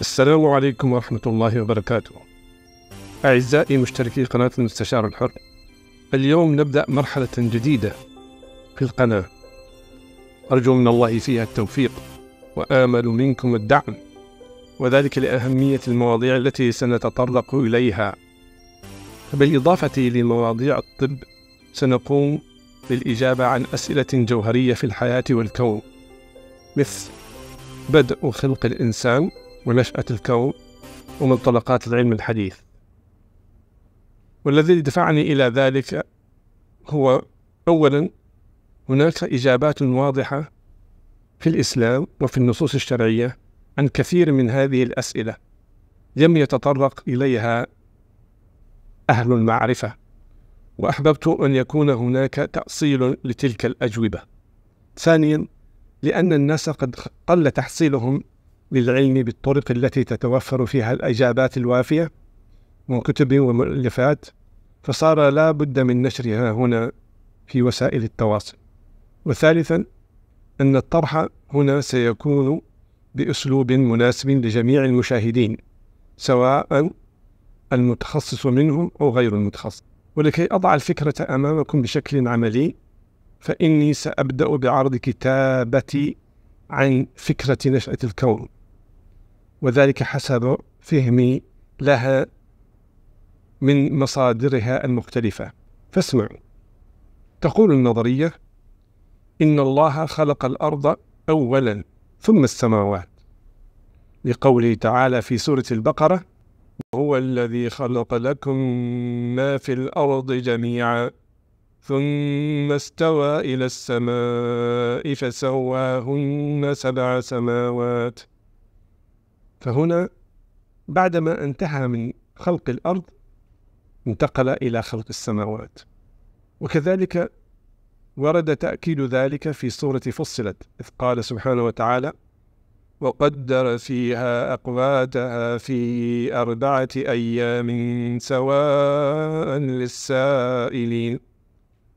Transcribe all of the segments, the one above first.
السلام عليكم ورحمة الله وبركاته. أعزائي مشتركي قناة المستشار الحر، اليوم نبدأ مرحلة جديدة في القناة. أرجو من الله فيها التوفيق، وآمل منكم الدعم، وذلك لأهمية المواضيع التي سنتطرق إليها. بالإضافة لمواضيع الطب، سنقوم بالإجابة عن أسئلة جوهرية في الحياة والكون، مثل بدء خلق الإنسان ونشأة الكون ومنطلقات العلم الحديث والذي دفعني إلى ذلك هو أولا هناك إجابات واضحة في الإسلام وفي النصوص الشرعية عن كثير من هذه الأسئلة لم يتطرق إليها أهل المعرفة وأحببت أن يكون هناك تأصيل لتلك الأجوبة ثانيا لأن الناس قد قل تحصيلهم للعلم بالطرق التي تتوفر فيها الإجابات الوافية من كتب ومؤلفات فصار لا بد من نشرها هنا في وسائل التواصل وثالثا أن الطرح هنا سيكون بأسلوب مناسب لجميع المشاهدين سواء المتخصص منهم أو غير المتخصص ولكي أضع الفكرة أمامكم بشكل عملي فإني سأبدأ بعرض كتابتي عن فكرة نشأة الكون وذلك حسب فهمي لها من مصادرها المختلفة فاسمعوا تقول النظرية إن الله خلق الأرض أولا ثم السماوات لقوله تعالى في سورة البقرة هو الذي خلق لكم ما في الأرض جميعا ثم استوى إلى السماء فسواهن سبع سماوات فهنا بعدما انتهى من خلق الأرض انتقل إلى خلق السماوات وكذلك ورد تأكيد ذلك في سورة فصلت إذ قال سبحانه وتعالى وقدر فيها أقواتها في أربعة أيام سواء للسائلين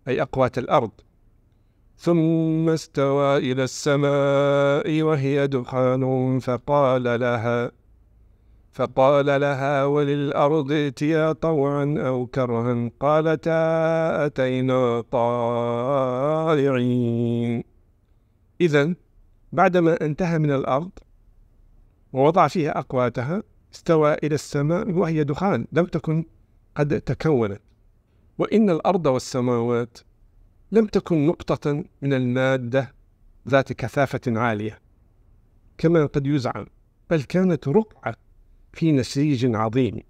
أي أقوات الأرض ثم استوى إلى السماء وهي دخان فقال لها فقال لها وللأرض ائتيا طوعا أو كرها قالتا أتينا طائعين إذا بعدما انتهى من الأرض ووضع فيها أقواتها استوى إلى السماء وهي دخان لم تكن قد تكونت وإن الأرض والسماوات لم تكن نقطة من المادة ذات كثافة عالية كما قد يزعم بل كانت رقعة في نسيج عظيم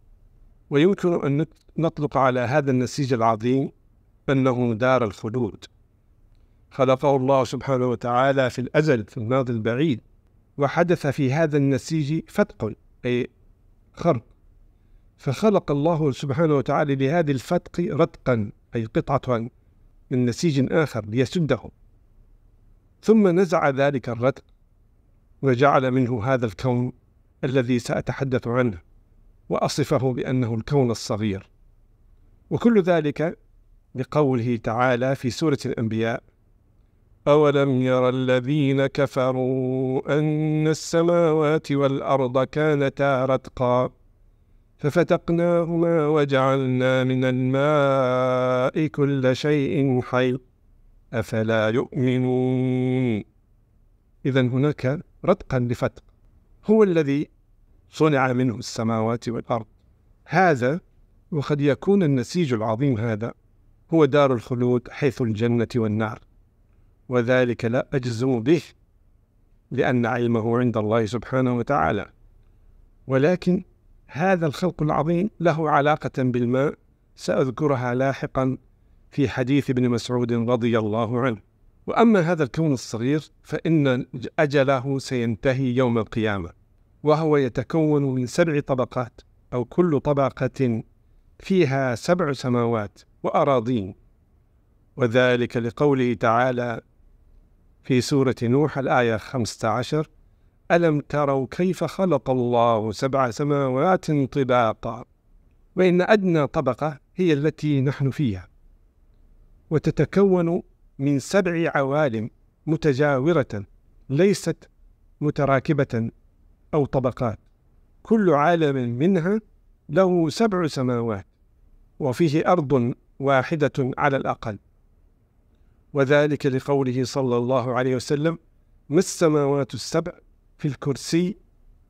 ويمكن أن نطلق على هذا النسيج العظيم أنه دار الخلود خلقه الله سبحانه وتعالى في الأزل في الماضي البعيد وحدث في هذا النسيج فتق أي خرق فخلق الله سبحانه وتعالى لهذه الفتق رتقا أي قطعة من نسيج آخر ليسدهم ثم نزع ذلك الرتق وجعل منه هذا الكون الذي سأتحدث عنه وأصفه بأنه الكون الصغير وكل ذلك لقوله تعالى في سورة الأنبياء أولم ير الذين كفروا أن السماوات والأرض كانتا رتقا ففتقناهما وجعلنا من الماء كل شيء حي أفلا يؤمنون إذا هناك رتقا لفتق هو الذي صنع منه السماوات والأرض هذا وقد يكون النسيج العظيم هذا هو دار الخلود حيث الجنة والنار وذلك لا أجزم به لأن علمه عند الله سبحانه وتعالى ولكن هذا الخلق العظيم له علاقة بالماء سأذكرها لاحقا في حديث ابن مسعود رضي الله عنه وأما هذا الكون الصغير فإن أجله سينتهي يوم القيامة وهو يتكون من سبع طبقات أو كل طبقة فيها سبع سماوات وأراضين وذلك لقوله تعالى في سورة نوح الآية 15 ألم تروا كيف خلق الله سبع سماوات طباقا وإن أدنى طبقة هي التي نحن فيها وتتكون من سبع عوالم متجاورة ليست متراكبة أو طبقات كل عالم منها له سبع سماوات وفيه أرض واحدة على الأقل وذلك لقوله صلى الله عليه وسلم ما السماوات السبع في الكرسي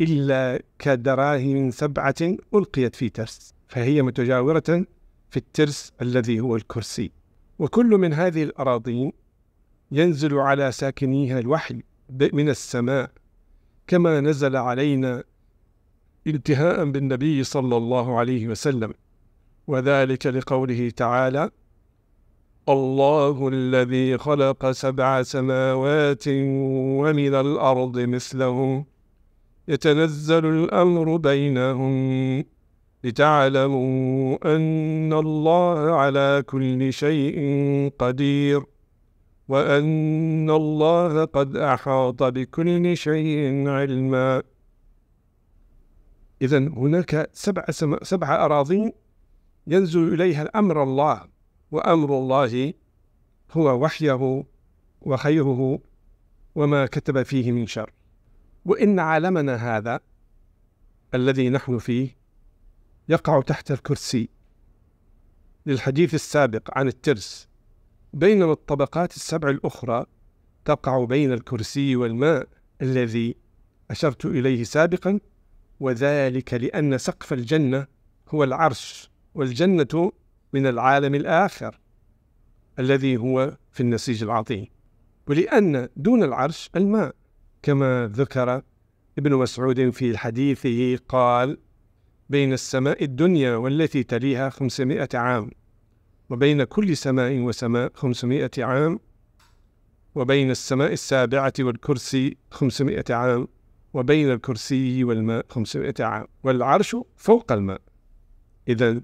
إلا كدراهم سبعة ألقيت في ترس فهي متجاورة في الترس الذي هو الكرسي وكل من هذه الأراضين ينزل على ساكنيها الوحي من السماء كما نزل علينا انتهاء بالنبي صلى الله عليه وسلم وذلك لقوله تعالى الله الذي خلق سبع سماوات ومن الأرض مثلهم يتنزل الأمر بينهم لتعلموا أن الله على كل شيء قدير وأن الله قد أحاط بكل شيء علما إذا هناك سبع, سبع أراضين ينزل إليها الأمر الله وأمر الله هو وحيه وخيره وما كتب فيه من شر وإن عالمنا هذا الذي نحن فيه يقع تحت الكرسي للحديث السابق عن الترس بينما الطبقات السبع الأخرى تقع بين الكرسي والماء الذي أشرت إليه سابقا وذلك لأن سقف الجنة هو العرش والجنة من العالم الآخر الذي هو في النسيج العظيم ولأن دون العرش الماء كما ذكر ابن مسعود في حديثه قال بين السماء الدنيا والتي تليها خمسمائة عام وبين كل سماء وسماء خمسمائة عام وبين السماء السابعة والكرسي خمسمائة عام وبين الكرسي والماء خمسمائة عام والعرش فوق الماء إذا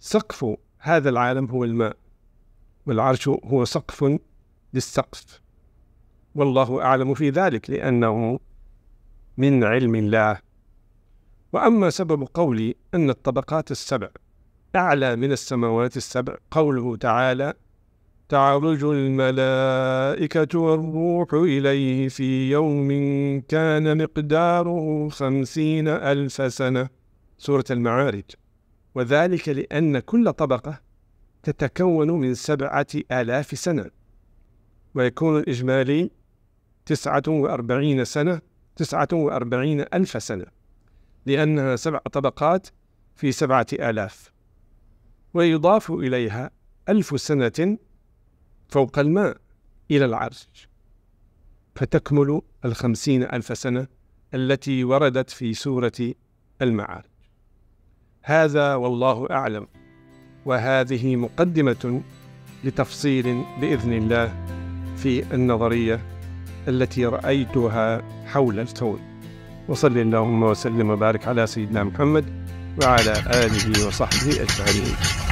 سقف هذا العالم هو الماء والعرش هو سقف للسقف والله أعلم في ذلك لأنه من علم الله وأما سبب قولي أن الطبقات السبع أعلى من السماوات السبع قوله تعالى تعرج الملائكة والروح إليه في يوم كان مقداره خمسين ألف سنة سورة المعارج وذلك لأن كل طبقة تتكون من سبعة آلاف سنة ويكون الإجمالي تسعة وأربعين سنة تسعة وأربعين ألف سنة لأنها سبع طبقات في سبعة آلاف ويضاف إليها ألف سنة فوق الماء إلى العرش فتكمل الخمسين ألف سنة التي وردت في سورة المعارج هذا والله أعلم وهذه مقدمة لتفصيل بإذن الله في النظرية التي رأيتها حول الكون وصل اللهم وسلم وبارك على سيدنا محمد وعلى آله وصحبه أجمعين